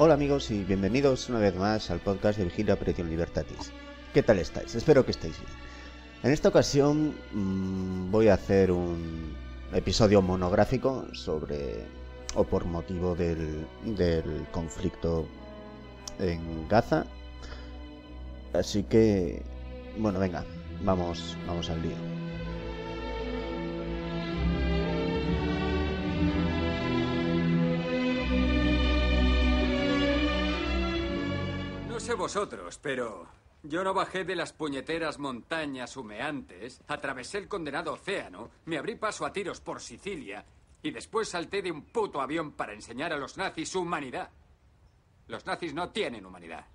Hola amigos y bienvenidos una vez más al podcast de Vigilia Operación Libertatis. ¿Qué tal estáis? Espero que estéis bien. En esta ocasión mm, voy a hacer un episodio monográfico sobre o por motivo del, conflicto en Gaza. Así que, bueno, venga, vamos, vamos al lío. vosotros, pero yo no bajé de las puñeteras montañas humeantes, atravesé el condenado océano, me abrí paso a tiros por Sicilia y después salté de un puto avión para enseñar a los nazis su humanidad. Los nazis no tienen humanidad.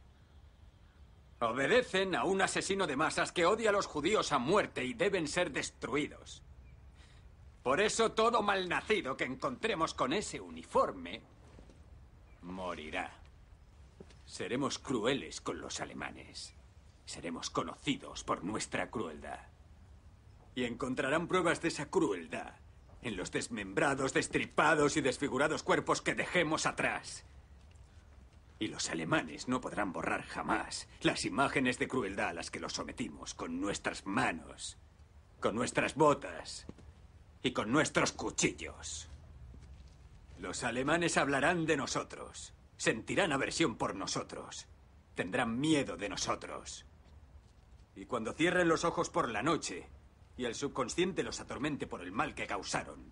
Obedecen a un asesino de masas que odia a los judíos a muerte y deben ser destruidos. Por eso todo malnacido que encontremos con ese uniforme morirá. Seremos crueles con los alemanes. Seremos conocidos por nuestra crueldad. Y encontrarán pruebas de esa crueldad en los desmembrados, destripados y desfigurados cuerpos que dejemos atrás. Y los alemanes no podrán borrar jamás las imágenes de crueldad a las que los sometimos con nuestras manos, con nuestras botas y con nuestros cuchillos. Los alemanes hablarán de nosotros sentirán aversión por nosotros. Tendrán miedo de nosotros. Y cuando cierren los ojos por la noche y el subconsciente los atormente por el mal que causaron,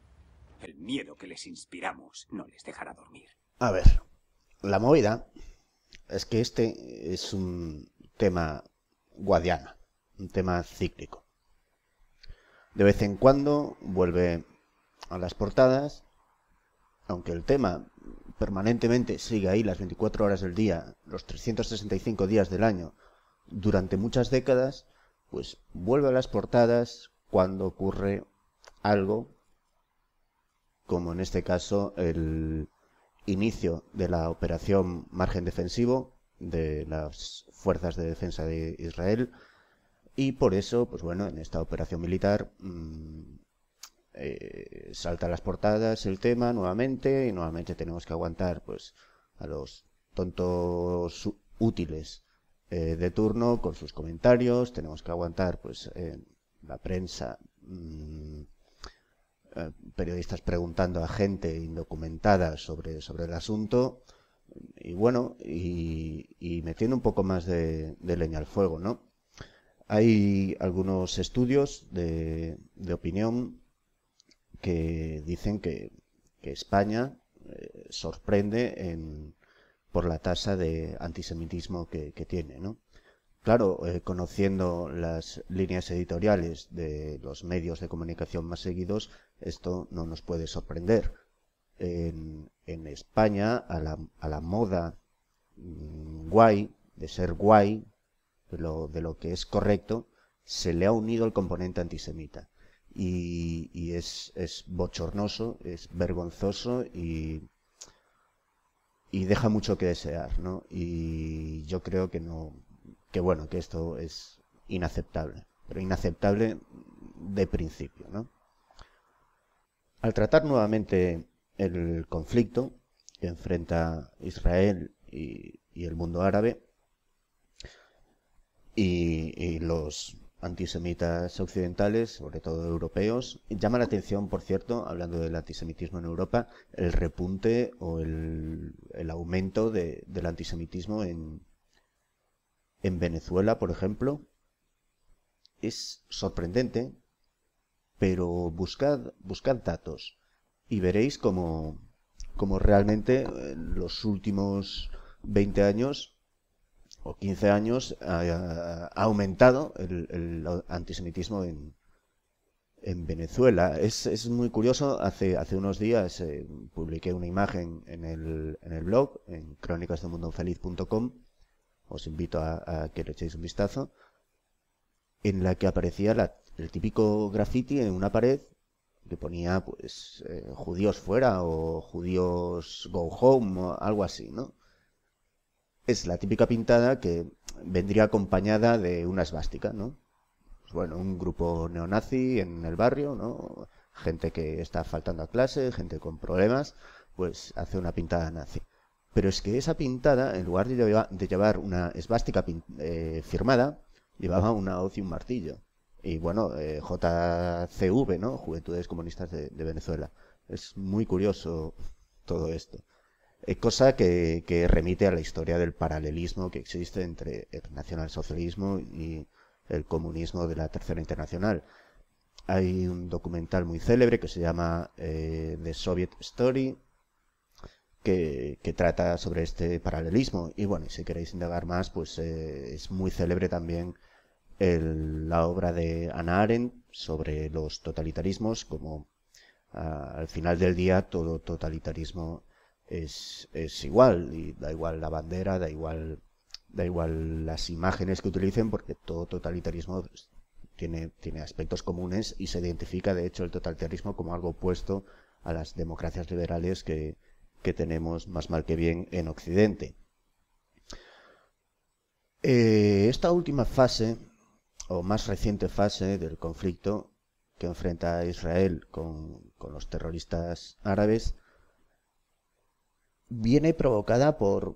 el miedo que les inspiramos no les dejará dormir. A ver, la movida es que este es un tema guadiana, un tema cíclico. De vez en cuando vuelve a las portadas aunque el tema permanentemente sigue ahí las 24 horas del día, los 365 días del año, durante muchas décadas, pues vuelve a las portadas cuando ocurre algo, como en este caso el inicio de la operación margen defensivo de las fuerzas de defensa de Israel, y por eso, pues bueno, en esta operación militar mm, eh, salta salta las portadas el tema nuevamente y nuevamente tenemos que aguantar pues a los tontos útiles eh, de turno con sus comentarios tenemos que aguantar pues la prensa mm, eh, periodistas preguntando a gente indocumentada sobre, sobre el asunto y bueno y, metiendo un poco más de, leña al fuego no hay algunos estudios de, de opinión que dicen que, España eh, sorprende por la tasa de antisemitismo que, tiene. Claro, eh, conociendo las líneas editoriales de los medios de comunicación más seguidos, esto no nos puede sorprender. En, España, a la, moda mm, guay, de ser guay, lo, de lo que es correcto, se le ha unido el componente antisemita y, es, es, bochornoso, es vergonzoso y, y deja mucho que desear, ¿no? Y yo creo que no, que bueno, que esto es inaceptable, pero inaceptable de principio, ¿no? Al tratar nuevamente el conflicto que enfrenta Israel y, el mundo árabe y los antisemitas occidentales, sobre todo europeos. Llama la atención, por cierto, hablando del antisemitismo en Europa, el repunte o el, aumento del antisemitismo en, en Venezuela, por ejemplo. Es sorprendente, pero buscad, buscad datos y veréis cómo, como realmente en eh, los últimos 20 años o 15 años ha, aumentado el, antisemitismo en, Venezuela. Es, muy curioso, hace, hace unos días eh, publiqué una imagen en el, en el blog, en crónicasdelmundofeliz.com, os invito a, que le echéis un vistazo, en la que aparecía el típico graffiti en una pared que ponía pues eh, judíos fuera o judíos go home o algo así, ¿no? es la típica pintada que vendría acompañada de una esvástica, ¿no? Pues bueno, un grupo neonazi en el barrio, ¿no? Gente que está faltando a clase, gente con problemas, pues hace una pintada nazi. Pero es que esa pintada, en lugar de, llevar una esvástica eh, firmada, llevaba una hoz y un martillo. Y bueno, eh, JCV, ¿no? Juventudes Comunistas de Venezuela. Es muy curioso todo esto cosa que, remite a la historia del paralelismo que existe entre el nacionalsocialismo y el comunismo de la Tercera Internacional. Hay un documental muy célebre que se llama eh, The Soviet Story, que, trata sobre este paralelismo. Y bueno, si queréis indagar más, pues eh, es muy célebre también la obra de Anna Arendt sobre los totalitarismos, como ah, al final del día todo totalitarismo es, igual, y da igual la bandera, da igual, da igual las imágenes que utilicen, porque todo totalitarismo tiene, tiene aspectos comunes y se identifica, de hecho, el totalitarismo como algo opuesto a las democracias liberales que, tenemos más mal que bien en Occidente. Eh, esta última fase, o más reciente fase del conflicto que enfrenta Israel con los terroristas árabes, viene provocada por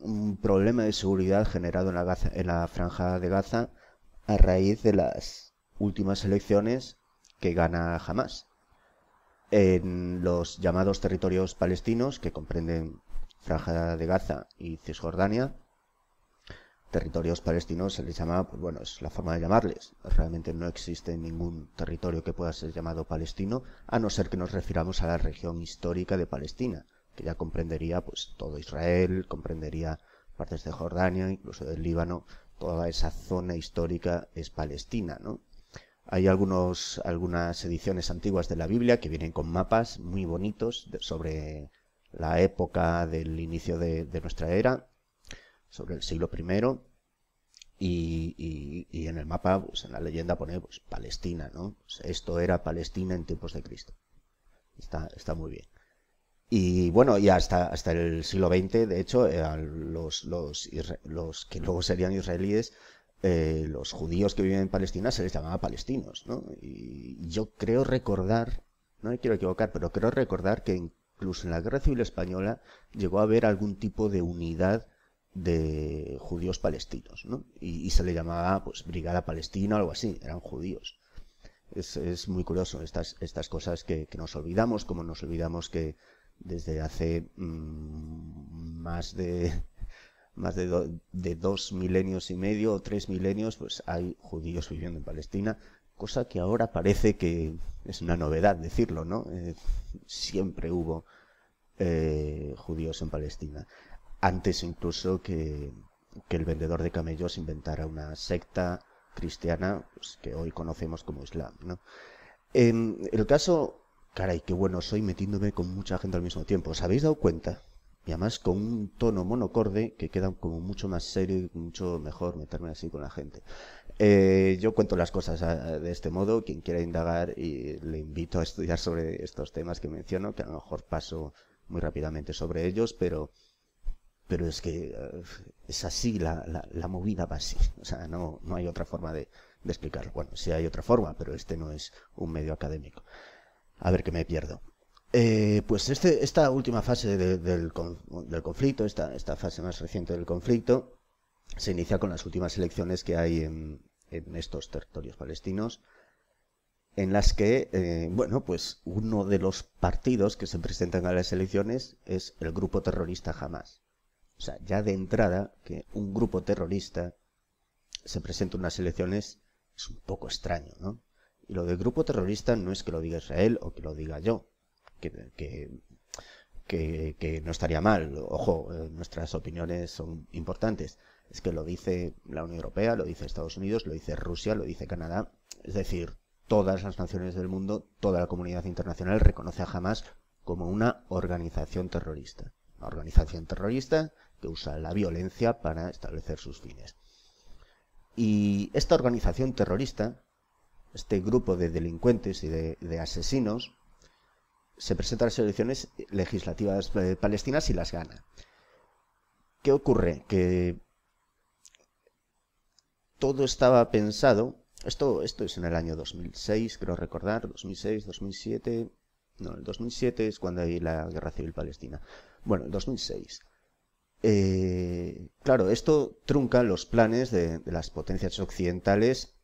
un problema de seguridad generado en la, en la franja de Gaza a raíz de las últimas elecciones que gana Hamas en los llamados territorios palestinos que comprenden Franja de Gaza y Cisjordania. Territorios palestinos se les llama, pues bueno, es la forma de llamarles. Realmente no existe ningún territorio que pueda ser llamado palestino, a no ser que nos refiramos a la región histórica de Palestina, que ya comprendería pues todo Israel, comprendería partes de Jordania, incluso del Líbano, toda esa zona histórica es Palestina, ¿no? Hay algunos, algunas ediciones antiguas de la Biblia que vienen con mapas muy bonitos sobre la época del inicio de, nuestra era, sobre el siglo I, y, y, en el mapa, pues en la leyenda pone pues, Palestina, ¿no? Pues, esto era Palestina en tiempos de Cristo. Está, está muy bien. Y bueno, y hasta, hasta el siglo XX, de hecho, eh, los, los, que luego serían israelíes, eh, los judíos que viven en Palestina se les llamaba palestinos, ¿no? Y yo creo recordar, no me quiero equivocar, pero creo recordar que incluso en la Guerra Civil Española llegó a haber algún tipo de unidad de judíos palestinos, ¿no? Y, se le llamaba, pues, Brigada Palestina o algo así, eran judíos. Es, es muy curioso estas, estas cosas que nos olvidamos, como nos olvidamos que desde hace mm, más de más de, dos milenios y medio o tres milenios, pues hay judíos viviendo en Palestina, cosa que ahora parece que es una novedad decirlo, ¿no? Eh, siempre hubo eh, judíos en Palestina. Antes incluso que, el vendedor de camellos inventara una secta cristiana pues, que hoy conocemos como Islam, ¿no? el caso y qué bueno soy metiéndome con mucha gente al mismo tiempo. ¿Os habéis dado cuenta? Y además con un tono monocorde que queda como mucho más serio y mucho mejor meterme así con la gente. Eh, yo cuento las cosas ah, de este modo. Quien quiera indagar y le invito a estudiar sobre estos temas que menciono, que a lo mejor paso muy rápidamente sobre ellos, pero pero es que eh, es así, la, movida va así. O sea, no, no hay otra forma de, de explicarlo. Bueno, sí hay otra forma, pero este no es un medio académico a ver qué me pierdo. Eh, pues este, esta última fase del, conflicto, esta, esta fase más reciente del conflicto, se inicia con las últimas elecciones que hay en, estos territorios palestinos, en las que, eh, bueno, pues uno de los partidos que se presentan a las elecciones es el grupo terrorista Hamas. O sea, ya de entrada, que un grupo terrorista se presenta a unas elecciones es un poco extraño, ¿no? Y lo del grupo terrorista no es que lo diga Israel o que lo diga yo, que, no estaría mal. Ojo, eh, nuestras opiniones son importantes. Es que lo dice la Unión Europea, lo dice Estados Unidos, lo dice Rusia, lo dice Canadá. Es decir, todas las naciones del mundo, toda la comunidad internacional reconoce a Hamas como una organización terrorista. Una organización terrorista que usa la violencia para establecer sus fines. Y esta organización terrorista este grupo de delincuentes y de, asesinos se presenta a las elecciones legislativas eh, palestinas y las gana. ¿Qué ocurre? Que todo estaba pensado, esto, esto es en el año 2006, creo recordar, 2006, 2007, no, el 2007 es cuando hay la guerra civil palestina. Bueno, el 2006. Eh, claro, esto trunca los planes de las potencias occidentales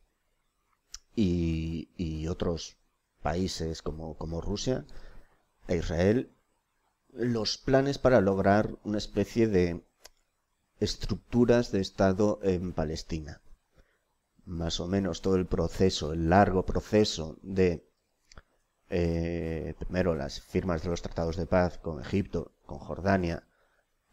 y, otros países como, Rusia e Israel los planes para lograr una especie de estructuras de Estado en Palestina. Más o menos todo el proceso, el largo proceso de eh, primero las firmas de los tratados de paz con Egipto, con Jordania,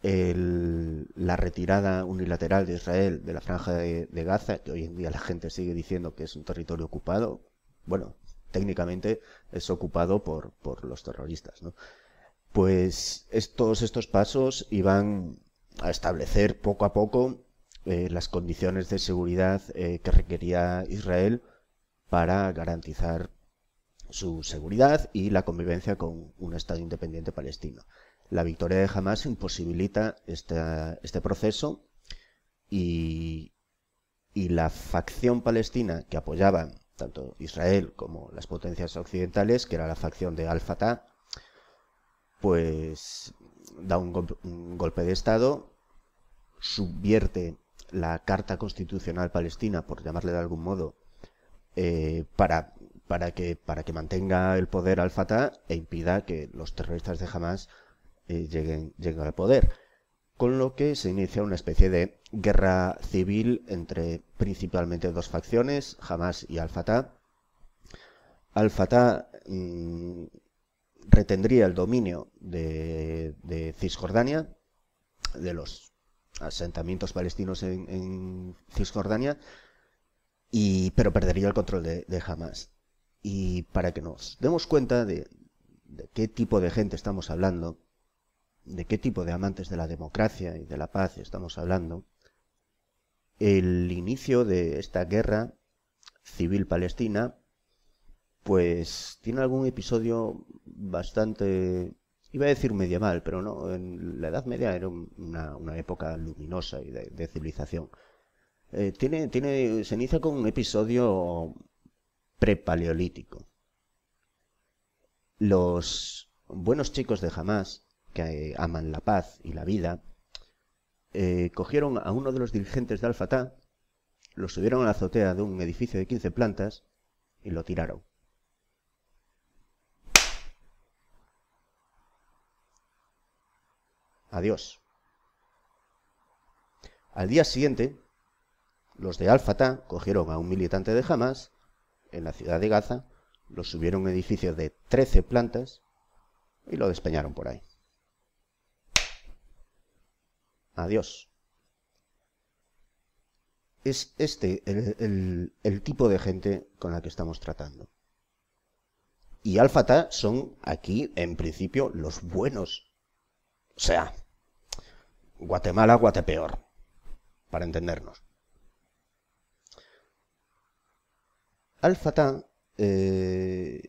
la retirada unilateral de Israel de la franja de, Gaza, que hoy en día la gente sigue diciendo que es un territorio ocupado, bueno, técnicamente es ocupado por, los terroristas, ¿no? Pues todos estos pasos iban a establecer poco a poco eh, las condiciones de seguridad eh, que requería Israel para garantizar su seguridad y la convivencia con un Estado independiente palestino. La victoria de Hamas imposibilita este proceso y, la facción palestina que apoyaban tanto Israel como las potencias occidentales, que era la facción de Al-Fatah, pues da un, golpe de Estado, subvierte la Carta Constitucional Palestina, por llamarle de algún modo, eh, para, para, que, para que mantenga el poder al Fatah e impida que los terroristas de Hamas eh, lleguen, al poder, con lo que se inicia una especie de guerra civil entre principalmente dos facciones, Hamas y Al-Fatah. Al-Fatah mm, retendría el dominio de, Cisjordania, de los asentamientos palestinos en, Cisjordania, y, pero perdería el control de, de, Hamas. Y para que nos demos cuenta de qué tipo de gente estamos hablando, de qué tipo de amantes de la democracia y de la paz estamos hablando, el inicio de esta guerra civil palestina, pues tiene algún episodio bastante, iba a decir medieval, pero no, en la Edad Media era una, época luminosa y de, civilización. Eh, tiene, tiene, se inicia con un episodio prepaleolítico. Los buenos chicos de Hamas que eh, aman la paz y la vida, eh, cogieron a uno de los dirigentes de Al-Fatah, lo subieron a la azotea de un edificio de 15 plantas y lo tiraron. Adiós. Al día siguiente, los de Al-Fatah cogieron a un militante de Hamas en la ciudad de Gaza, lo subieron a un edificio de 13 plantas y lo despeñaron por ahí. Adiós. Es este el, tipo de gente con la que estamos tratando. Y Al-Fatah son aquí, en principio, los buenos. O sea, Guatemala, Guatepeor, para entendernos. Al-Fatah, eh,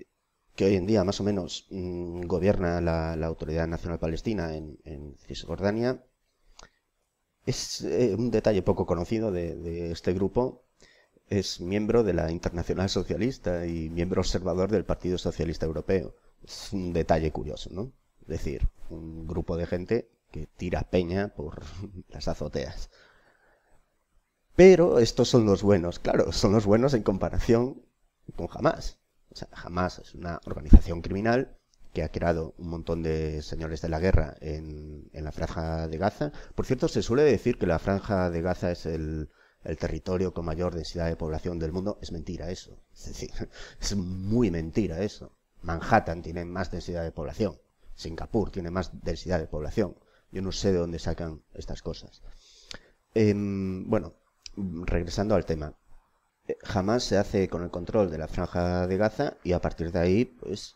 que hoy en día más o menos mm, gobierna la, Autoridad Nacional Palestina en, en Cisjordania, es eh, un detalle poco conocido de, este grupo. Es miembro de la Internacional Socialista y miembro observador del Partido Socialista Europeo. Es un detalle curioso, ¿no? Es decir, un grupo de gente que tira peña por las azoteas. Pero estos son los buenos, claro, son los buenos en comparación con Jamás. O sea, es una organización criminal que ha creado un montón de señores de la guerra en, la franja de Gaza. Por cierto, se suele decir que la franja de Gaza es el, territorio con mayor densidad de población del mundo. Es mentira eso. Es decir, es muy mentira eso. Manhattan tiene más densidad de población. Singapur tiene más densidad de población. Yo no sé de dónde sacan estas cosas. Em, bueno, regresando al tema. Eh, jamás se hace con el control de la franja de Gaza y a partir de ahí, pues,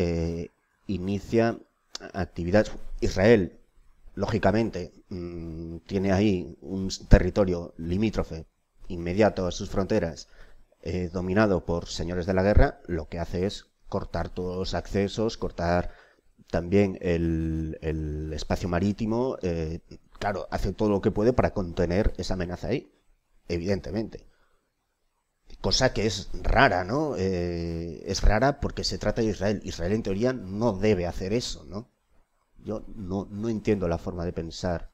eh, inicia actividad. Israel, lógicamente, mm, tiene ahí un territorio limítrofe inmediato a sus fronteras, eh, dominado por señores de la guerra, lo que hace es cortar todos los accesos, cortar también el, espacio marítimo, eh, claro, hace todo lo que puede para contener esa amenaza ahí, evidentemente cosa que es rara, ¿no? Eh, es rara porque se trata de Israel. Israel en teoría no debe hacer eso, ¿no? Yo no, no entiendo la forma de pensar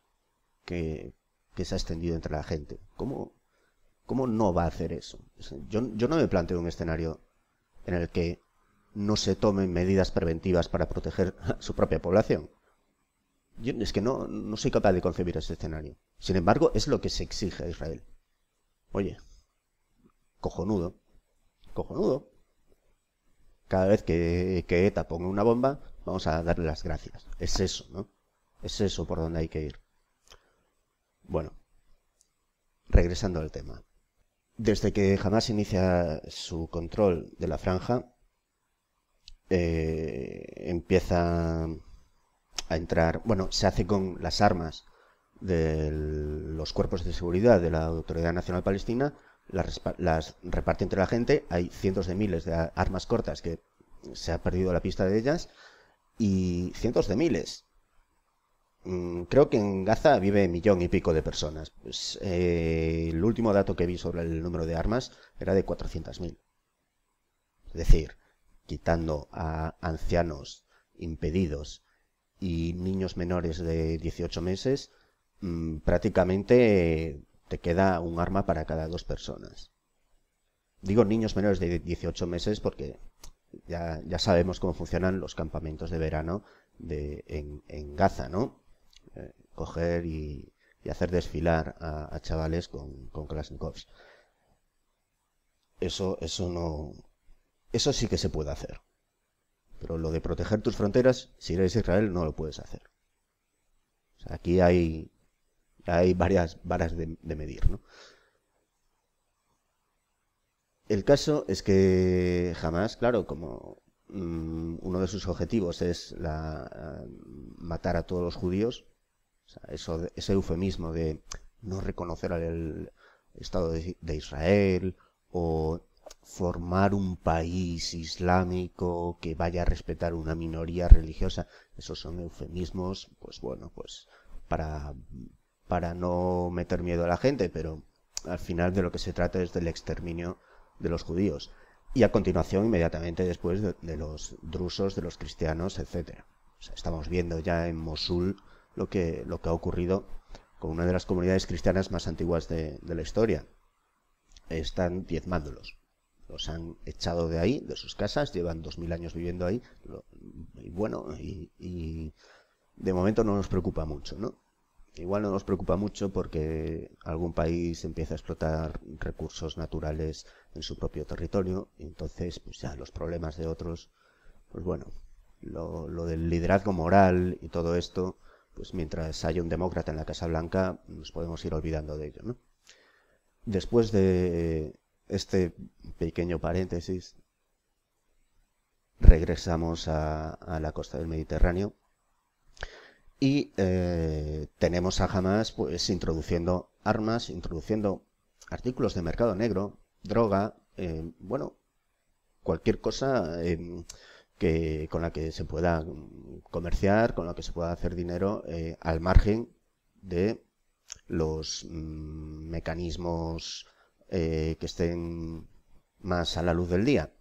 que, se ha extendido entre la gente. ¿Cómo, no va a hacer eso? Yo, yo no me planteo un escenario en el que no se tomen medidas preventivas para proteger a su propia población. Yo es que no, no soy capaz de concebir ese escenario. Sin embargo, es lo que se exige a Israel. Oye, cojonudo, cojonudo, cada vez que, ETA ponga una bomba, vamos a darle las gracias. Es eso, ¿no? Es eso por donde hay que ir. Bueno, regresando al tema. Desde que jamás inicia su control de la franja, eh, empieza a entrar, bueno, se hace con las armas de los cuerpos de seguridad de la Autoridad Nacional Palestina las, reparte entre la gente. Hay cientos de miles de armas cortas que se ha perdido la pista de ellas y cientos de miles. Mm, creo que en Gaza vive millón y pico de personas. Pues, eh, el último dato que vi sobre el número de armas era de 400.000. Es decir, quitando a ancianos impedidos y niños menores de 18 meses, mm, prácticamente te queda un arma para cada dos personas. Digo niños menores de 18 meses porque ya, ya sabemos cómo funcionan los campamentos de verano de, en, Gaza, ¿no? Eh, coger y, hacer desfilar a, chavales con, con Eso, eso no. Eso sí que se puede hacer. Pero lo de proteger tus fronteras, si eres Israel, no lo puedes hacer. aquí hay hay varias varas de, medir, ¿no? El caso es que jamás, claro, como mm, uno de sus objetivos es la, mm, matar a todos los judíos, o sea, eso, ese eufemismo de no reconocer al Estado de Israel o formar un país islámico que vaya a respetar una minoría religiosa, esos son eufemismos, pues bueno, pues para para no meter miedo a la gente, pero al final de lo que se trata es del exterminio de los judíos y a continuación inmediatamente después de, los drusos, de los cristianos, etcétera. estamos viendo ya en Mosul lo que, lo que ha ocurrido con una de las comunidades cristianas más antiguas de, la historia. Están diezmándolos. Los han echado de ahí, de sus casas, llevan dos mil años viviendo ahí. y bueno, y de momento no nos preocupa mucho, ¿no? Igual no nos preocupa mucho porque algún país empieza a explotar recursos naturales en su propio territorio y entonces pues ya los problemas de otros, pues bueno, lo, del liderazgo moral y todo esto, pues mientras haya un demócrata en la Casa Blanca nos podemos ir olvidando de ello, Después de este pequeño paréntesis, regresamos a la costa del Mediterráneo y eh, tenemos a Hamas pues, introduciendo armas, introduciendo artículos de mercado negro, droga, eh, bueno, cualquier cosa eh, que, con la que se pueda comerciar, con la que se pueda hacer dinero al margen de los mm, mecanismos que estén más a la luz del día.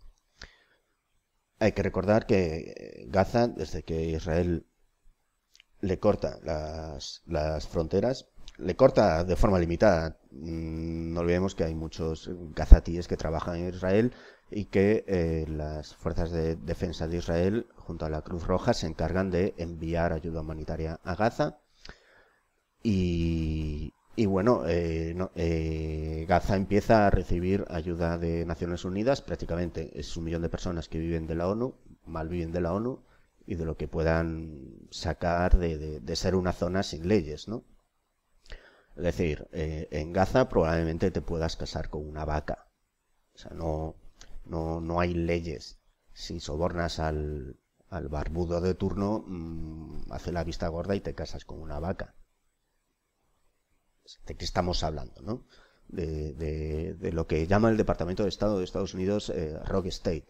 Hay que recordar que Gaza, desde que Israel le corta las, las fronteras, le corta de forma limitada. Mm, no olvidemos que hay muchos gazatíes que trabajan en Israel y que eh, las fuerzas de defensa de Israel, junto a la Cruz Roja, se encargan de enviar ayuda humanitaria a Gaza. Y, y bueno, eh, eh, Gaza empieza a recibir ayuda de Naciones Unidas, prácticamente es un millón de personas que viven de la ONU, mal viven de la ONU, y de lo que puedan sacar de, ser una zona sin leyes, ¿no? Es decir, eh, en Gaza probablemente te puedas casar con una vaca. O sea, no, no, no hay leyes. Si sobornas al, al barbudo de turno, mm, hace la vista gorda y te casas con una vaca. ¿De qué estamos hablando, no? De, lo que llama el Departamento de Estado de Estados Unidos eh, Rock State,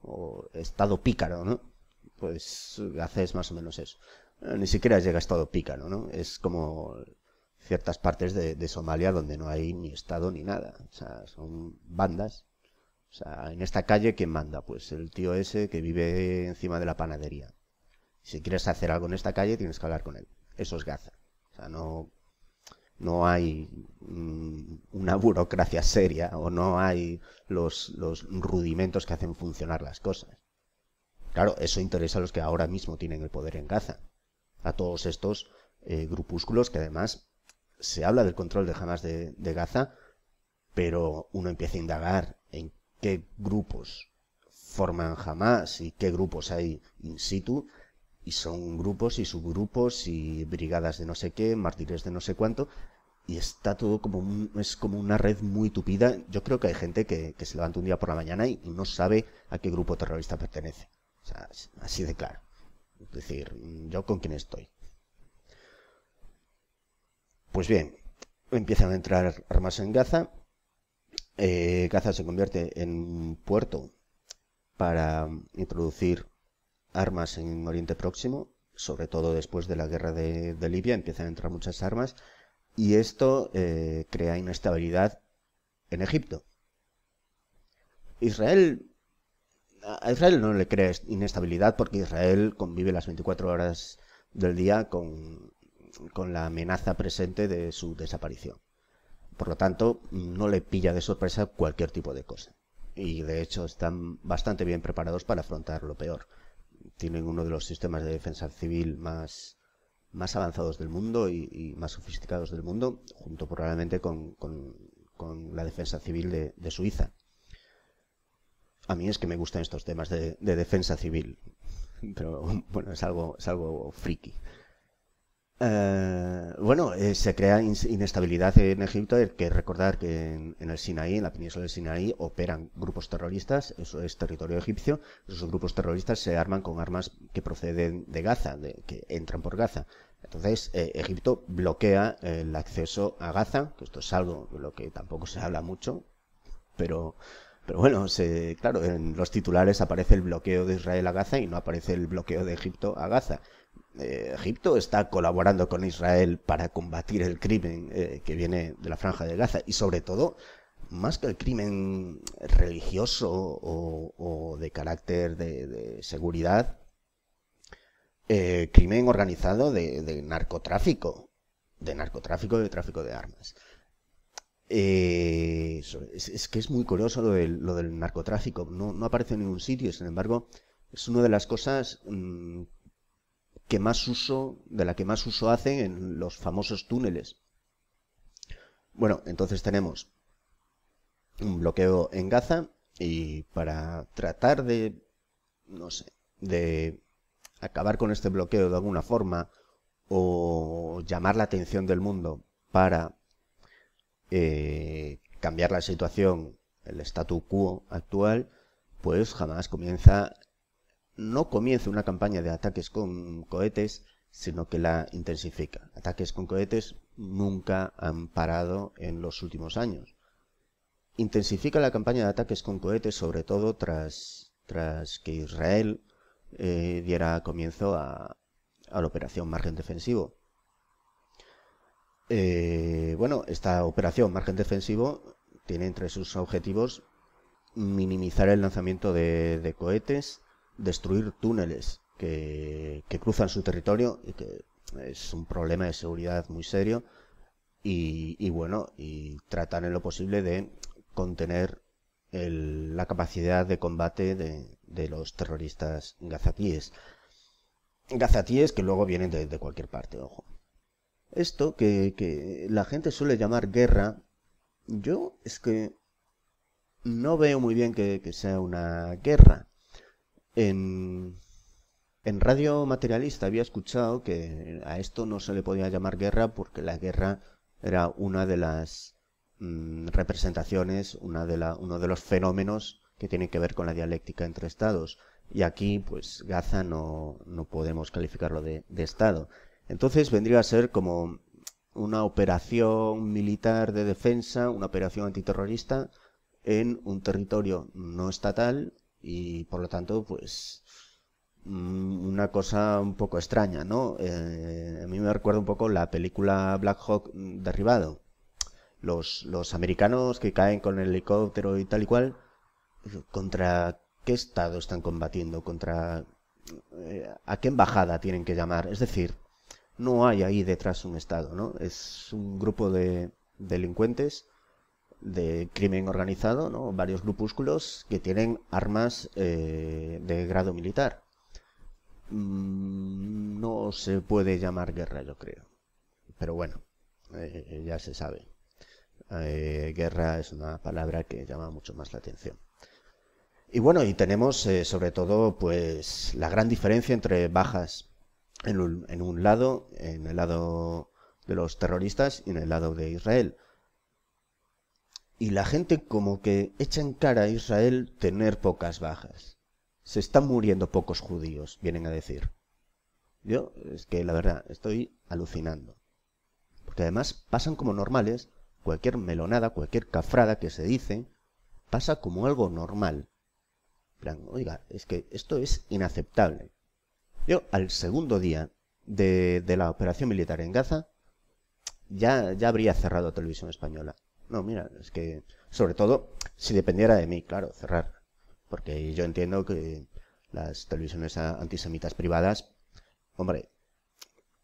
o Estado pícaro, ¿no? pues es más o menos eso. Eh, ni siquiera llega a estado pícaro, ¿no? Es como ciertas partes de, Somalia donde no hay ni estado ni nada. O sea, son bandas. O sea, en esta calle, ¿quién manda? Pues el tío ese que vive encima de la panadería. Si quieres hacer algo en esta calle, tienes que hablar con él. Eso es Gaza. O sea, no, no hay mm, una burocracia seria o no hay los, los rudimentos que hacen funcionar las cosas. Claro, eso interesa a los que ahora mismo tienen el poder en Gaza, a todos estos eh, grupúsculos que además se habla del control de jamás de, Gaza, pero uno empieza a indagar en qué grupos forman jamás y qué grupos hay in situ, y son grupos y subgrupos y brigadas de no sé qué, mártires de no sé cuánto, y está todo como es como una red muy tupida. Yo creo que hay gente que, se levanta un día por la mañana y no sabe a qué grupo terrorista pertenece así de claro. Es decir, yo con quién estoy. Pues bien, empiezan a entrar armas en Gaza. Eh, Gaza se convierte en un puerto para introducir armas en Oriente Próximo, sobre todo después de la guerra de, Libia, empiezan a entrar muchas armas y esto eh, crea inestabilidad en Egipto. Israel a Israel no le crea inestabilidad porque Israel convive las 24 horas del día con, la amenaza presente de su desaparición. Por lo tanto, no le pilla de sorpresa cualquier tipo de cosa. Y de hecho están bastante bien preparados para afrontar lo peor. Tienen uno de los sistemas de defensa civil más, más avanzados del mundo y, más sofisticados del mundo, junto probablemente con, la defensa civil de Suiza a mí es que me gustan estos temas de, defensa civil. Pero bueno, es algo, es algo friki. Eh, bueno, eh, se crea inestabilidad en Egipto. Hay que recordar que en, el Sinaí, en la península del Sinaí, operan grupos terroristas. Eso es territorio egipcio. Esos grupos terroristas se arman con armas que proceden de Gaza, que entran por Gaza. Entonces, eh, Egipto bloquea el acceso a Gaza, que esto es algo de lo que tampoco se habla mucho, pero pero bueno, se, claro, en los titulares aparece el bloqueo de Israel a Gaza y no aparece el bloqueo de Egipto a Gaza. Eh, Egipto está colaborando con Israel para combatir el crimen eh, que viene de la franja de Gaza y sobre todo, más que el crimen religioso o, de carácter de, seguridad, eh, crimen organizado de, de narcotráfico, de narcotráfico y de tráfico de armas. Eh, es, que es muy curioso lo del, narcotráfico. No, no, aparece en ningún sitio, sin embargo, es una de las cosas mm, que más uso, de la que más uso hacen en los famosos túneles. Bueno, entonces tenemos un bloqueo en Gaza y para tratar de, no sé, de acabar con este bloqueo de alguna forma o llamar la atención del mundo para eh, cambiar la situación, el statu quo actual, pues jamás comienza, no comienza una campaña de ataques con cohetes, sino que la intensifica. Ataques con cohetes nunca han parado en los últimos años. Intensifica la campaña de ataques con cohetes, sobre todo tras, tras que Israel eh, diera comienzo a la operación Margen Defensivo. Eh, bueno, esta operación margen defensivo tiene entre sus objetivos minimizar el lanzamiento de, cohetes, destruir túneles que, cruzan su territorio y que es un problema de seguridad muy serio y, bueno, y tratar en lo posible de contener la capacidad de combate de, los terroristas gazatíes. Gazatíes que luego vienen de cualquier parte, ojo. Esto que, la gente suele llamar guerra, yo es que no veo muy bien que, sea una guerra. En, Radio Materialista había escuchado que a esto no se le podía llamar guerra porque la guerra era una de las mm, representaciones, una de uno de los fenómenos que tienen que ver con la dialéctica entre estados. Y aquí, pues, Gaza no, podemos calificarlo de estado. Entonces vendría a ser como una operación militar de defensa, una operación antiterrorista en un territorio no estatal y por lo tanto pues mm, una cosa un poco extraña, ¿no? Eh, a mí me recuerda un poco la película Black Hawk derribado. Los, los americanos que caen con el helicóptero y tal y cual, ¿contra qué estado están combatiendo? ¿Contra eh, a qué embajada tienen que llamar? Es decir, no hay ahí detrás un Estado, ¿no? Es un grupo de delincuentes de crimen organizado, ¿no? Varios grupúsculos que tienen armas eh, de grado militar. Mm, no se puede llamar guerra, yo creo. Pero bueno, eh, ya se sabe. Eh, guerra es una palabra que llama mucho más la atención. Y bueno, y tenemos sobre todo pues la gran diferencia entre bajas en un, lado, en el lado de los terroristas y en el lado de Israel. Y la gente como que echa en cara a Israel tener pocas bajas. Se están muriendo pocos judíos, vienen a decir. Yo, es que la verdad, estoy alucinando. Porque además pasan como normales, cualquier melonada, cualquier cafrada que se dice, pasa como algo normal. plan, oiga, es que esto es inaceptable. Yo, al segundo día de, la operación militar en Gaza, ya, ya habría cerrado televisión española. No, mira, es que, sobre todo, si dependiera de mí, claro, cerrar. Porque yo entiendo que las televisiones antisemitas privadas, hombre,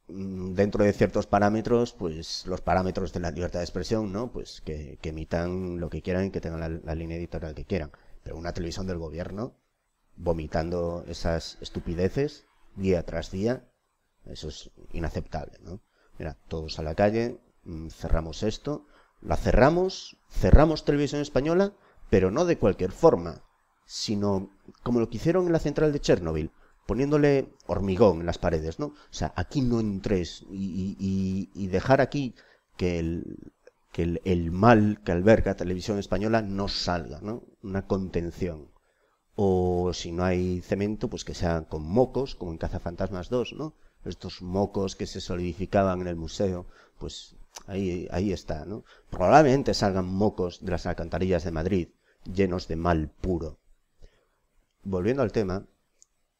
mm, dentro de ciertos parámetros, pues los parámetros de la libertad de expresión, ¿no? Pues que, que emitan lo que quieran, y que tengan la, línea editorial que quieran. Pero una televisión del gobierno vomitando esas estupideces, día tras día, eso es inaceptable, ¿no? Mira, todos a la calle, mm, cerramos esto, la cerramos, cerramos televisión española, pero no de cualquier forma, sino como lo que hicieron en la central de Chernóbil, poniéndole hormigón en las paredes, ¿no? O sea, aquí no entres y, dejar aquí que el, que el, mal que alberga televisión española no salga, ¿no? Una contención o si no hay cemento, pues que sean con mocos, como en Cazafantasmas 2, ¿no? Estos mocos que se solidificaban en el museo, pues ahí, ahí está, ¿no? Probablemente salgan mocos de las alcantarillas de Madrid, llenos de mal puro. Volviendo al tema,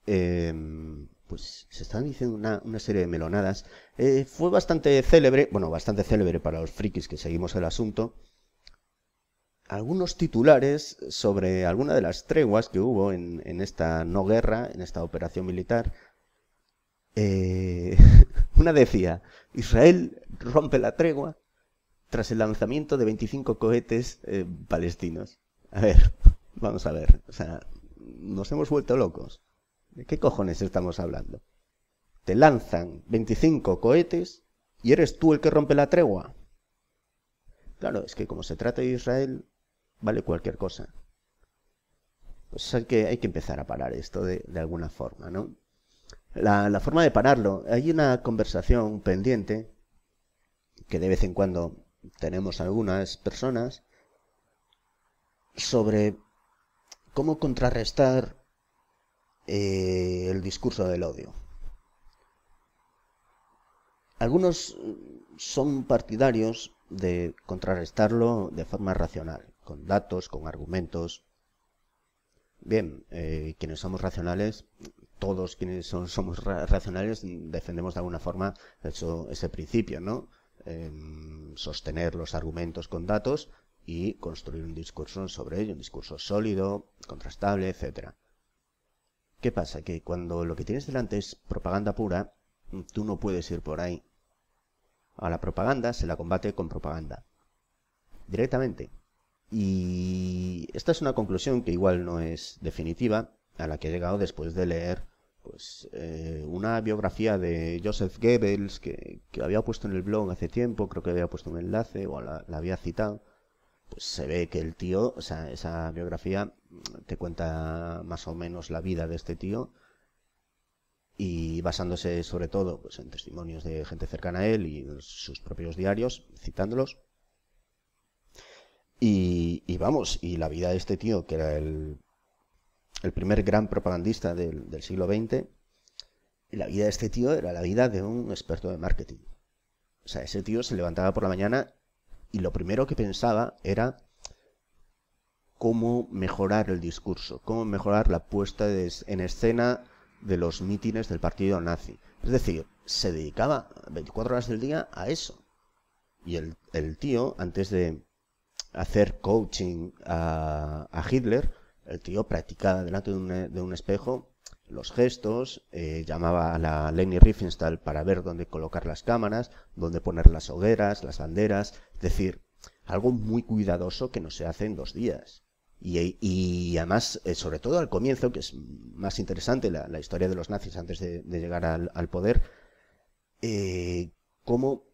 em, pues se están diciendo una, serie de melonadas. Eh, fue bastante célebre, bueno, bastante célebre para los frikis que seguimos el asunto, algunos titulares sobre alguna de las treguas que hubo en, en esta no guerra, en esta operación militar. Eh, una decía, Israel rompe la tregua tras el lanzamiento de 25 cohetes eh, palestinos. A ver, vamos a ver. O sea, nos hemos vuelto locos. ¿De qué cojones estamos hablando? Te lanzan 25 cohetes y eres tú el que rompe la tregua. Claro, es que como se trata de Israel, vale cualquier cosa. Pues hay que, hay que empezar a parar esto de, alguna forma, ¿no? La, la, forma de pararlo, hay una conversación pendiente que de vez en cuando tenemos algunas personas sobre cómo contrarrestar eh, el discurso del odio. Algunos son partidarios de contrarrestarlo de forma racional con datos, con argumentos. Bien, eh, quienes somos racionales, todos quienes somos racionales, defendemos de alguna forma eso, ese principio, ¿no? Em, sostener los argumentos con datos y construir un discurso sobre ello, un discurso sólido, contrastable, etcétera. ¿Qué pasa? Que cuando lo que tienes delante es propaganda pura, tú no puedes ir por ahí. A la propaganda se la combate con propaganda. Directamente. Y esta es una conclusión que igual no es definitiva, a la que he llegado después de leer pues eh, una biografía de Joseph Goebbels que, había puesto en el blog hace tiempo, creo que había puesto un enlace o la, había citado, pues se ve que el tío, o sea, esa biografía te cuenta más o menos la vida de este tío y basándose sobre todo pues, en testimonios de gente cercana a él y sus propios diarios, citándolos, y, vamos, y la vida de este tío, que era el, primer gran propagandista del, siglo XX, la vida de este tío era la vida de un experto de marketing. O sea, ese tío se levantaba por la mañana y lo primero que pensaba era cómo mejorar el discurso, cómo mejorar la puesta en escena de los mítines del partido nazi. Es decir, se dedicaba 24 horas del día a eso. Y el tío, antes de, hacer coaching a, Hitler, el tío practicaba delante de un, espejo los gestos, eh, llamaba a la Leni Riefenstahl para ver dónde colocar las cámaras, dónde poner las hogueras, las banderas, es decir, algo muy cuidadoso que no se hace en dos días. Y, e, además, eh, sobre todo al comienzo, que es más interesante la, historia de los nazis antes de, llegar al, poder, eh, cómo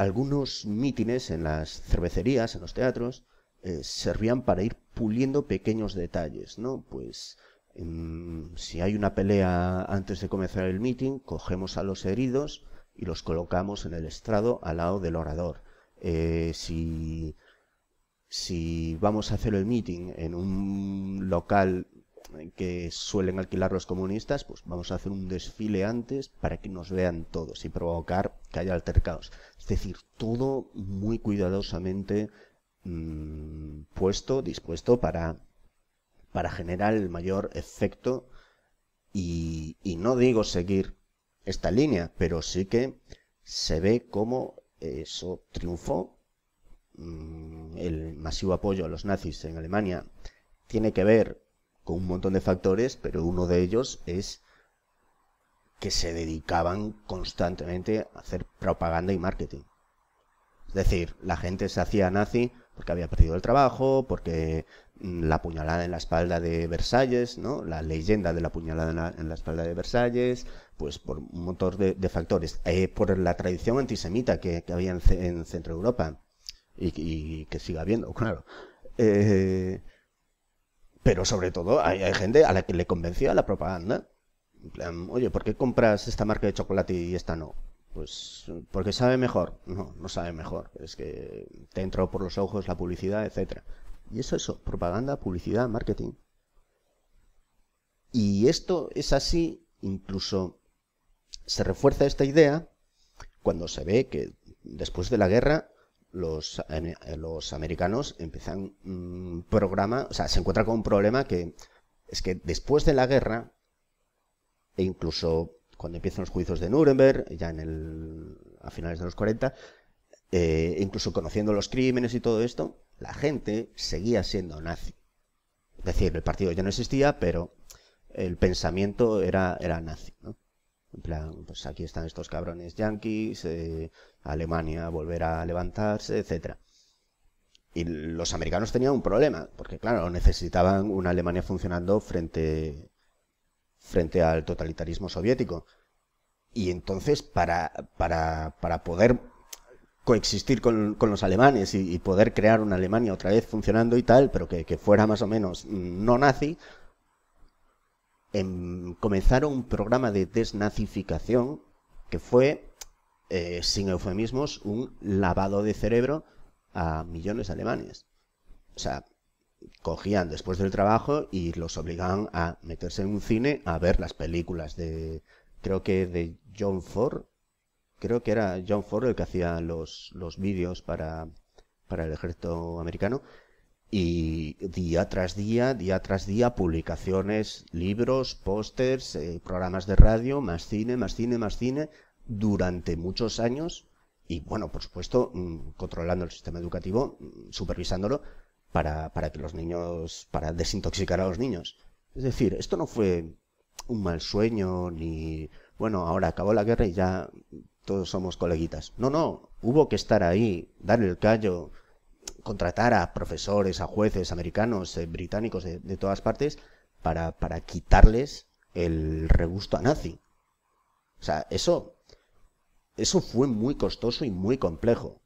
algunos mítines en las cervecerías, en los teatros, eh, servían para ir puliendo pequeños detalles, ¿no? Pues si hay una pelea antes de comenzar el meeting cogemos a los heridos y los colocamos en el estrado al lado del orador. Eh, si, si vamos a hacer el meeting en un local eh, que suelen alquilar los comunistas, pues vamos a hacer un desfile antes para que nos vean todos y provocar que haya altercados. Es decir, todo muy cuidadosamente mm, puesto, dispuesto para, para generar el mayor efecto y, no digo seguir esta línea, pero sí que se ve cómo eso triunfó. Mm, el masivo apoyo a los nazis en Alemania tiene que ver un montón de factores, pero uno de ellos es que se dedicaban constantemente a hacer propaganda y marketing. Es decir, la gente se hacía nazi porque había perdido el trabajo, porque mm, la puñalada en la espalda de Versalles, ¿no? La leyenda de la puñalada en la, espalda de Versalles, pues por un montón de, factores. Eh, por la tradición antisemita que, había en, Centro Europa y, que siga habiendo, claro. Eh, pero sobre todo hay, gente a la que le convenció la propaganda. oye, ¿por qué compras esta marca de chocolate y esta no? Pues porque sabe mejor. No, no sabe mejor. Es que te entró por los ojos la publicidad, etcétera. Y eso, eso, propaganda, publicidad, marketing. Y esto es así, incluso se refuerza esta idea cuando se ve que después de la guerra eh, los, americanos empiezan un mm, programa, o sea, se encuentra con un problema que es que después de la guerra, e incluso cuando empiezan los juicios de Nuremberg, ya en el, a finales de los 40, eh, incluso conociendo los crímenes y todo esto, la gente seguía siendo nazi. Es decir, el partido ya no existía, pero el pensamiento era, era nazi. ¿no? En plan, pues aquí están estos cabrones yanquis, eh, Alemania volver a levantarse, etcétera. Y los americanos tenían un problema, porque claro, necesitaban una Alemania funcionando frente, frente al totalitarismo soviético. Y entonces, para, para, para poder coexistir con, los alemanes y, poder crear una Alemania otra vez funcionando y tal, pero que, que fuera más o menos mm, no nazi, Em, comenzaron un programa de desnazificación que fue, eh, sin eufemismos, un lavado de cerebro a millones de alemanes. O sea, cogían después del trabajo y los obligaban a meterse en un cine a ver las películas de, creo que de John Ford, creo que era John Ford el que hacía los, los vídeos para, para el ejército americano, y día tras día, día tras día, publicaciones, libros, pósters, eh, programas de radio, más cine, más cine, más cine, durante muchos años y, bueno, por supuesto, mm, controlando el sistema educativo, mm, supervisándolo para, para que los niños, para desintoxicar a los niños. Es decir, esto no fue un mal sueño ni, bueno, ahora acabó la guerra y ya todos somos coleguitas. No, no, hubo que estar ahí, dar el callo, contratar a profesores, a jueces americanos, eh, británicos, de, todas partes, para, quitarles el regusto a nazi. O sea, eso, eso fue muy costoso y muy complejo.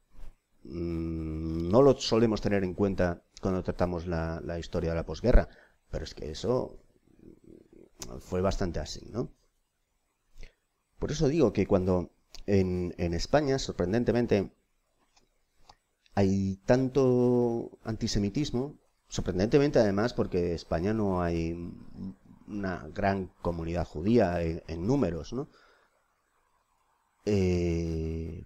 Mm, no lo solemos tener en cuenta cuando tratamos la, la historia de la posguerra, pero es que eso fue bastante así, ¿no? Por eso digo que cuando en, en España, sorprendentemente, hay tanto antisemitismo, sorprendentemente además porque en España no hay una gran comunidad judía en, números, ¿no? Eh,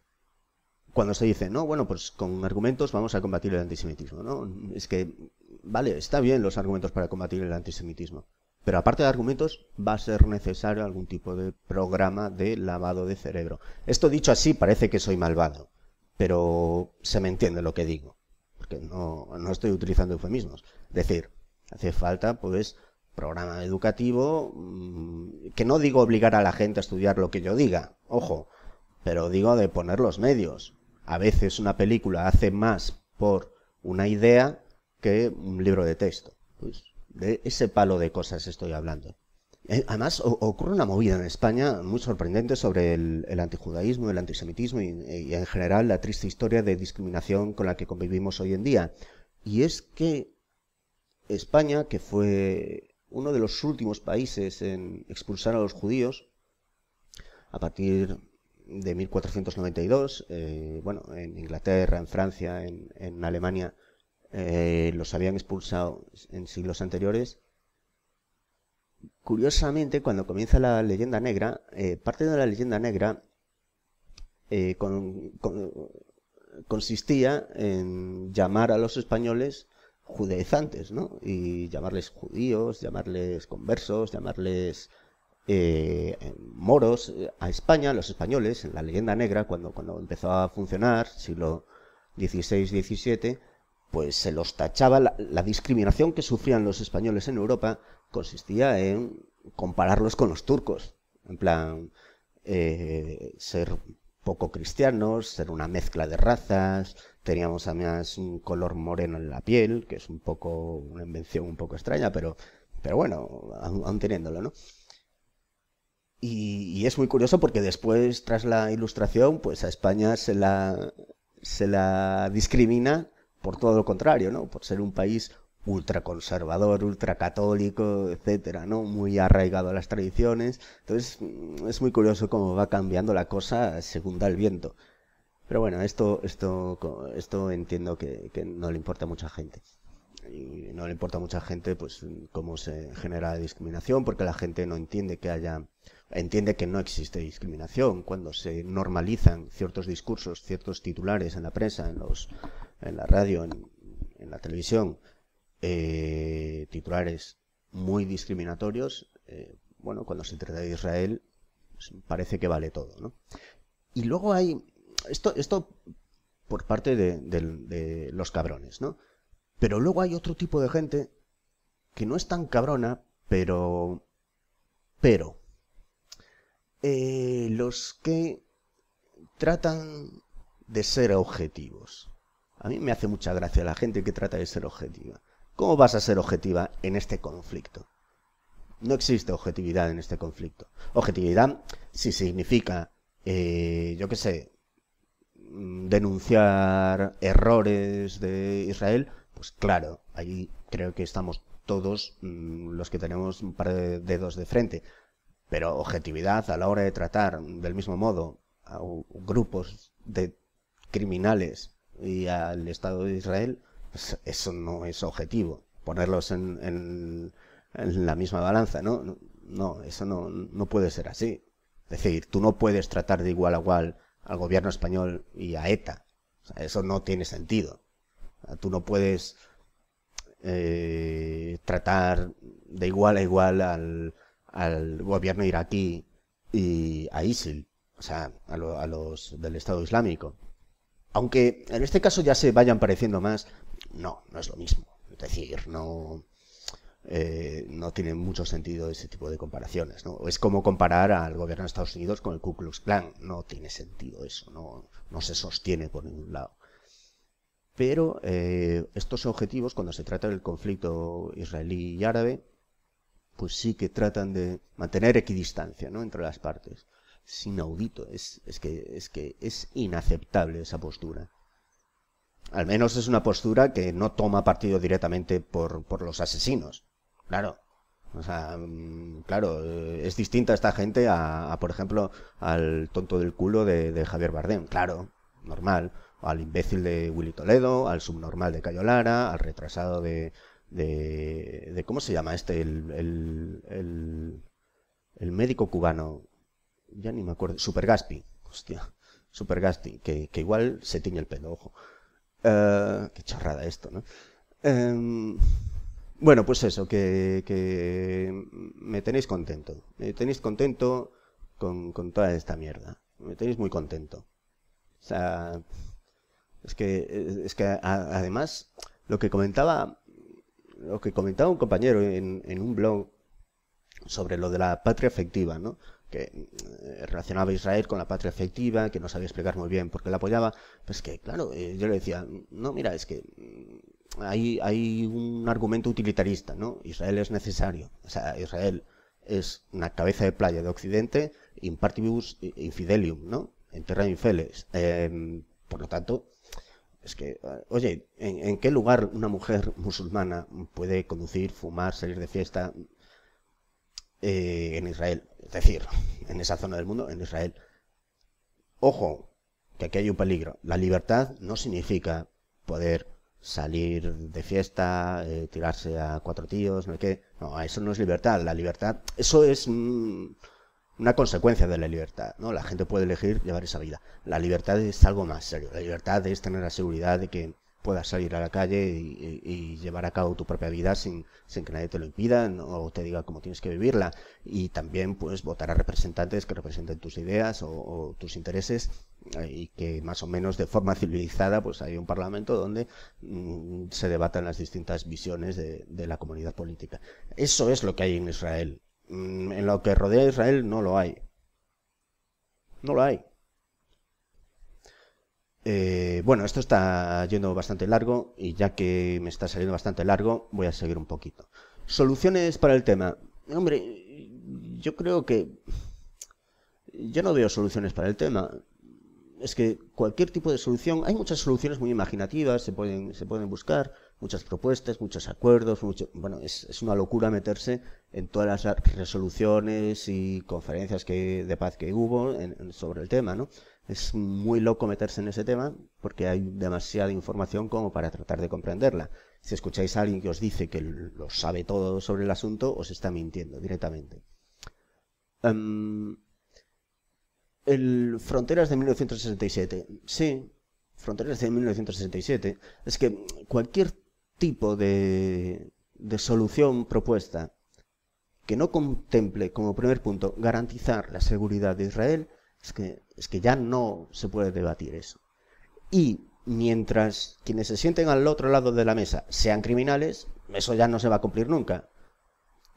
cuando se dice, no, bueno, pues con argumentos vamos a combatir el antisemitismo, ¿no? Es que, vale, está bien los argumentos para combatir el antisemitismo, pero aparte de argumentos, va a ser necesario algún tipo de programa de lavado de cerebro. Esto dicho así, parece que soy malvado pero se me entiende lo que digo, porque no, estoy utilizando eufemismos. Es decir, hace falta, pues, programa educativo, mm, que no digo obligar a la gente a estudiar lo que yo diga, ojo, pero digo de poner los medios. A veces una película hace más por una idea que un libro de texto. Pues de ese palo de cosas estoy hablando. Eh, además, ocurre una movida en España muy sorprendente sobre el, antijudaísmo, el antisemitismo y, en general la triste historia de discriminación con la que convivimos hoy en día. Y es que España, que fue uno de los últimos países en expulsar a los judíos, a partir de 1492, eh, bueno, en Inglaterra, en Francia, en, Alemania, eh, los habían expulsado en siglos anteriores, curiosamente, cuando comienza la leyenda negra, eh, parte de la leyenda negra eh, consistía en llamar a los españoles judaizantes, ¿no? Y llamarles judíos, llamarles conversos, llamarles eh, moros a España, los españoles, en la leyenda negra, cuando, empezó a funcionar, siglo XVI-XVII, pues se los tachaba la discriminación que sufrían los españoles en Europa, consistía en compararlos con los turcos, en plan eh, ser poco cristianos, ser una mezcla de razas, teníamos además un color moreno en la piel, que es un poco una invención un poco extraña, pero, pero bueno, aún teniéndolo, ¿no? Y, es muy curioso porque después, tras la ilustración, pues a España se la, se la discrimina por todo lo contrario, ¿no? Por ser un país ultraconservador, ultracatólico, etcétera, ¿no? Muy arraigado a las tradiciones. Entonces, es muy curioso cómo va cambiando la cosa según da el viento. Pero bueno, esto, esto, esto entiendo que, no le importa a mucha gente. Y no le importa a mucha gente, pues, cómo se genera discriminación, porque la gente no entiende que haya, entiende que no existe discriminación. Cuando se normalizan ciertos discursos, ciertos titulares en la prensa, en los, en la radio, en la televisión, eh, titulares muy discriminatorios. Eh, bueno, cuando se trata de Israel pues, parece que vale todo, ¿no? Y luego hay esto, esto por parte de, los cabrones, ¿no? Pero luego hay otro tipo de gente que no es tan cabrona, pero... Pero... Eh, los que tratan de ser objetivos. A mí me hace mucha gracia la gente que trata de ser objetiva. ¿Cómo vas a ser objetiva en este conflicto? No existe objetividad en este conflicto. Objetividad si significa, eh, yo qué sé, mm, denunciar errores de Israel, pues claro, ahí creo que estamos todos mm, los que tenemos un par de dedos de frente. Pero objetividad a la hora de tratar del mismo modo a grupos de criminales y al Estado de Israel, pues eso no es objetivo. Ponerlos en, la misma balanza, ¿no? No, eso no, puede ser así. Es decir, tú no puedes tratar de igual a igual al gobierno español y a ETA. eso no tiene sentido. tú no puedes eh, tratar de igual a igual al, gobierno iraquí y a ISIL, o sea, a, los del Estado Islámico. Aunque en este caso ya se vayan pareciendo más, no, no es lo mismo. Es decir, no, eh, no tiene mucho sentido ese tipo de comparaciones. ¿no? Es como comparar al gobierno de Estados Unidos con el Ku Klux Klan. No tiene sentido eso, no, se sostiene por ningún lado. Pero eh, estos objetivos, cuando se trata del conflicto israelí y árabe, pues sí que tratan de mantener equidistancia ¿no? entre las partes. Es inaudito, es, es, que, es que es inaceptable esa postura. Al menos es una postura que no toma partido directamente por, por los asesinos. Claro, o sea, mm, claro, eh, es distinta esta gente a, por ejemplo, al tonto del culo de, Javier Bardem, claro, normal, al imbécil de Willy Toledo, al subnormal de Cayo Lara, al retrasado de, de, ¿cómo se llama este? El, el, médico cubano, ya ni me acuerdo, Super Gaspi, hostia, Super Gaspi, que, que igual se tiñe el pelo, ojo. Eh, qué chorrada esto, ¿no? Em, bueno, pues eso, que, me tenéis contento. Me tenéis contento con, toda esta mierda. Me tenéis muy contento. O sea, es que, es que además, lo que comentaba, lo que comentaba un compañero en, en un blog sobre lo de la patria afectiva, ¿no? que eh, relacionaba a Israel con la patria efectiva que no sabía explicar muy bien por qué la apoyaba, pues que, claro, eh, yo le decía, no, mira, es que mm, hay, hay un argumento utilitarista, ¿no? Israel es necesario, o sea, Israel es una cabeza de playa de Occidente, impartibus infidelium, ¿no? En terra infeles. Em, por lo tanto, es que, eh, oye, ¿en, qué lugar una mujer musulmana puede conducir, fumar, salir de fiesta, eh, en Israel, es decir, en esa zona del mundo, en Israel. Ojo, que aquí hay un peligro. La libertad no significa poder salir de fiesta, eh, tirarse a cuatro tíos, no hay que... No, eso no es libertad. La libertad, eso es mm, una consecuencia de la libertad, ¿no? La gente puede elegir llevar esa vida. La libertad es algo más serio. La libertad es tener la seguridad de que puedas salir a la calle y, llevar a cabo tu propia vida sin, sin que nadie te lo impida o te diga cómo tienes que vivirla. Y también, pues, votar a representantes que representen tus ideas o, tus intereses eh, y que más o menos de forma civilizada, pues, hay un parlamento donde mm, se debatan las distintas visiones de, la comunidad política. Eso es lo que hay en Israel. Mm, en lo que rodea Israel no lo hay. No lo hay. Eh, bueno, esto está yendo bastante largo y ya que me está saliendo bastante largo, voy a seguir un poquito. Soluciones para el tema. Hombre, yo creo que... Yo no veo soluciones para el tema. Es que cualquier tipo de solución, hay muchas soluciones muy imaginativas, se pueden, se pueden buscar, muchas propuestas, muchos acuerdos, bueno, es, una locura meterse en todas las resoluciones y conferencias que, de paz que hubo sobre el tema, ¿no? Es muy loco meterse en ese tema porque hay demasiada información como para tratar de comprenderla. Si escucháis a alguien que os dice que lo sabe todo sobre el asunto, os está mintiendo directamente. Em, el Fronteras de 1967. Sí, Fronteras de 1967. Es que cualquier tipo de solución propuesta que no contemple como primer punto garantizar la seguridad de Israel es que, es que ya no se puede debatir eso. Y mientras quienes se sienten al otro lado de la mesa sean criminales, eso ya no se va a cumplir nunca.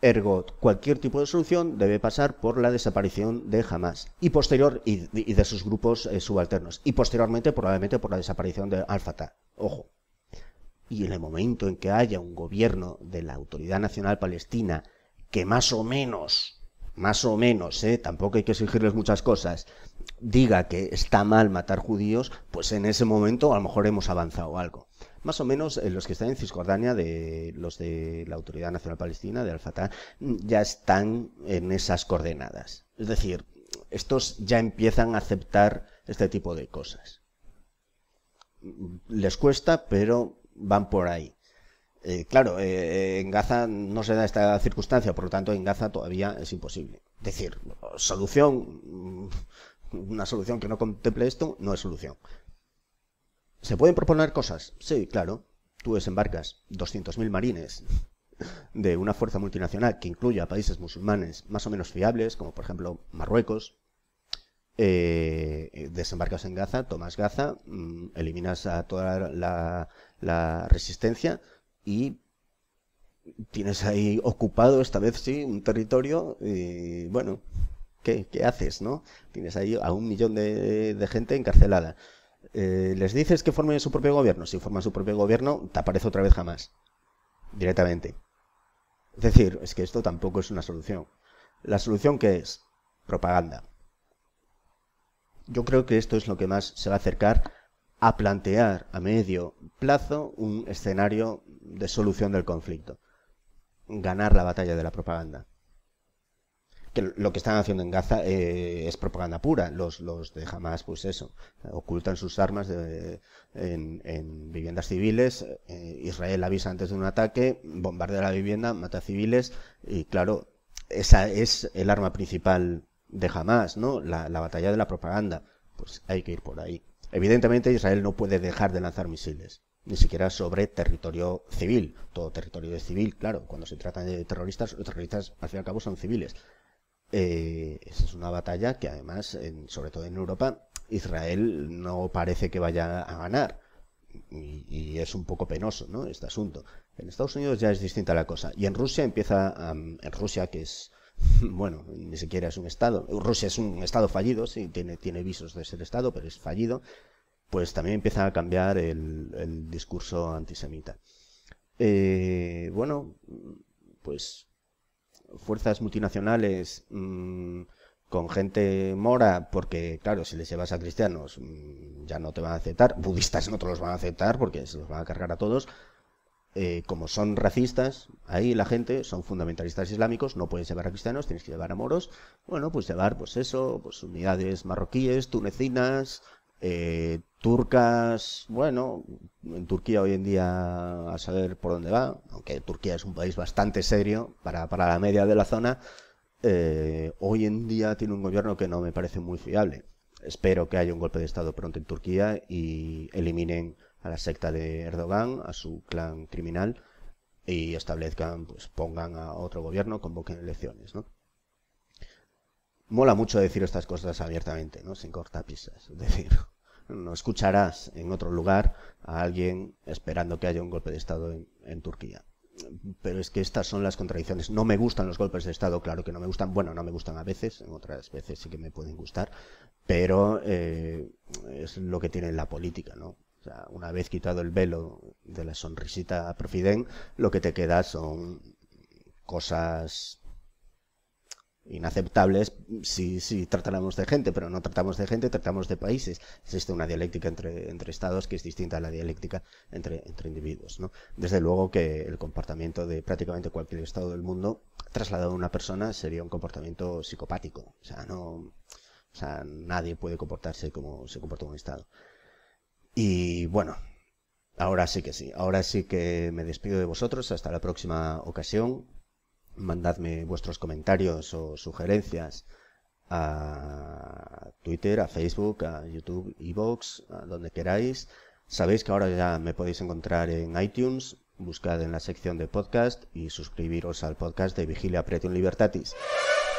Ergo, cualquier tipo de solución debe pasar por la desaparición de Hamas y, posterior, y, de sus grupos eh, subalternos y posteriormente probablemente por la desaparición de Al-Fatah. Ojo. Y en el momento en que haya un gobierno de la Autoridad Nacional Palestina que más o menos más o menos, ¿eh? tampoco hay que exigirles muchas cosas, diga que está mal matar judíos, pues en ese momento a lo mejor hemos avanzado algo. Más o menos eh, los que están en Cisjordania, de los de la Autoridad Nacional Palestina, de Al-Fatah, ya están en esas coordenadas. Es decir, estos ya empiezan a aceptar este tipo de cosas. Les cuesta, pero van por ahí. Eh, claro, eh, eh, en Gaza no se da esta circunstancia, por lo tanto en Gaza todavía es imposible. Es decir, solución, mm, una solución que no contemple esto no es solución. ¿Se pueden proponer cosas? Sí, claro. Tú desembarcas 200.000 marines de una fuerza multinacional que incluya países musulmanes más o menos fiables, como por ejemplo Marruecos, desembarcas en Gaza, tomas Gaza, mm, eliminas a toda la, la resistencia, y tienes ahí ocupado, esta vez sí, un territorio y eh, bueno, ¿qué, haces, no? Tienes ahí a un millón de, gente encarcelada. Eh, ¿Les dices que formen su propio gobierno? Si forman su propio gobierno, te aparece otra vez jamás. Directamente. Es decir, es que esto tampoco es una solución. La solución que es propaganda. Yo creo que esto es lo que más se va a acercar a plantear a medio plazo un escenario de solución del conflicto. Ganar la batalla de la propaganda. Que lo que están haciendo en Gaza eh, es propaganda pura. Los, los de Hamas, pues eso, ocultan sus armas en, en, viviendas civiles. Eh, Israel avisa antes de un ataque, bombardea la vivienda, mata civiles. Y claro, esa es el arma principal de Hamas, ¿no? La, la batalla de la propaganda. Pues hay que ir por ahí. Evidentemente Israel no puede dejar de lanzar misiles ni siquiera sobre territorio civil. Todo territorio es civil, claro. Cuando se trata de terroristas, los terroristas al fin y al cabo son civiles. Eh, esa es una batalla que además, sobre todo en Europa, Israel no parece que vaya a ganar. Y, es un poco penoso, ¿no? Este asunto. En Estados Unidos ya es distinta la cosa. Y en Rusia empieza, en Rusia que es, bueno, ni siquiera es un estado. Rusia es un estado fallido, sí, tiene, tiene visos de ser estado, pero es fallido pues también empieza a cambiar el, discurso antisemita. Eh, bueno, pues fuerzas multinacionales mm, con gente mora, porque claro, si les llevas a cristianos mm, ya no te van a aceptar, budistas no te los van a aceptar porque se los van a cargar a todos. Eh, como son racistas, ahí la gente son fundamentalistas islámicos, no puedes llevar a cristianos, tienes que llevar a moros. Bueno, pues llevar, pues eso, pues unidades marroquíes, tunecinas, eh, turcas, bueno, en Turquía hoy en día a saber por dónde va, aunque Turquía es un país bastante serio para, para la media de la zona, eh, hoy en día tiene un gobierno que no me parece muy fiable. Espero que haya un golpe de Estado pronto en Turquía y eliminen a la secta de Erdogan, a su clan criminal, y establezcan, pues pongan a otro gobierno, convoquen elecciones, ¿no? Mola mucho decir estas cosas abiertamente, ¿no? Sin cortapisas. Es decir, no escucharás en otro lugar a alguien esperando que haya un golpe de Estado en, Turquía pero es que estas son las contradicciones. No me gustan los golpes de Estado, claro que no me gustan. Bueno, no me gustan a veces, en otras veces sí que me pueden gustar, pero eh, es lo que tiene la política, ¿no? O sea, una vez quitado el velo de la sonrisita a profiden, lo que te queda son cosas inaceptables si, si tratáramos de gente, pero no tratamos de gente, tratamos de países. Existe una dialéctica entre, entre estados que es distinta a la dialéctica entre, entre individuos. ¿no? Desde luego que el comportamiento de prácticamente cualquier estado del mundo trasladado a una persona sería un comportamiento psicopático. O sea, no, o sea nadie puede comportarse como se comporta un estado. Y bueno, Ahora sí que sí, ahora sí que me despido de vosotros, hasta la próxima ocasión mandadme vuestros comentarios o sugerencias a Twitter, a Facebook, a YouTube, Evox, a donde queráis. Sabéis que ahora ya me podéis encontrar en iTunes, buscad en la sección de podcast y suscribiros al podcast de Vigilia Pretium Libertatis.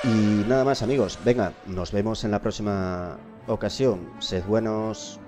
Y nada más amigos, venga, nos vemos en la próxima ocasión. Sed buenos.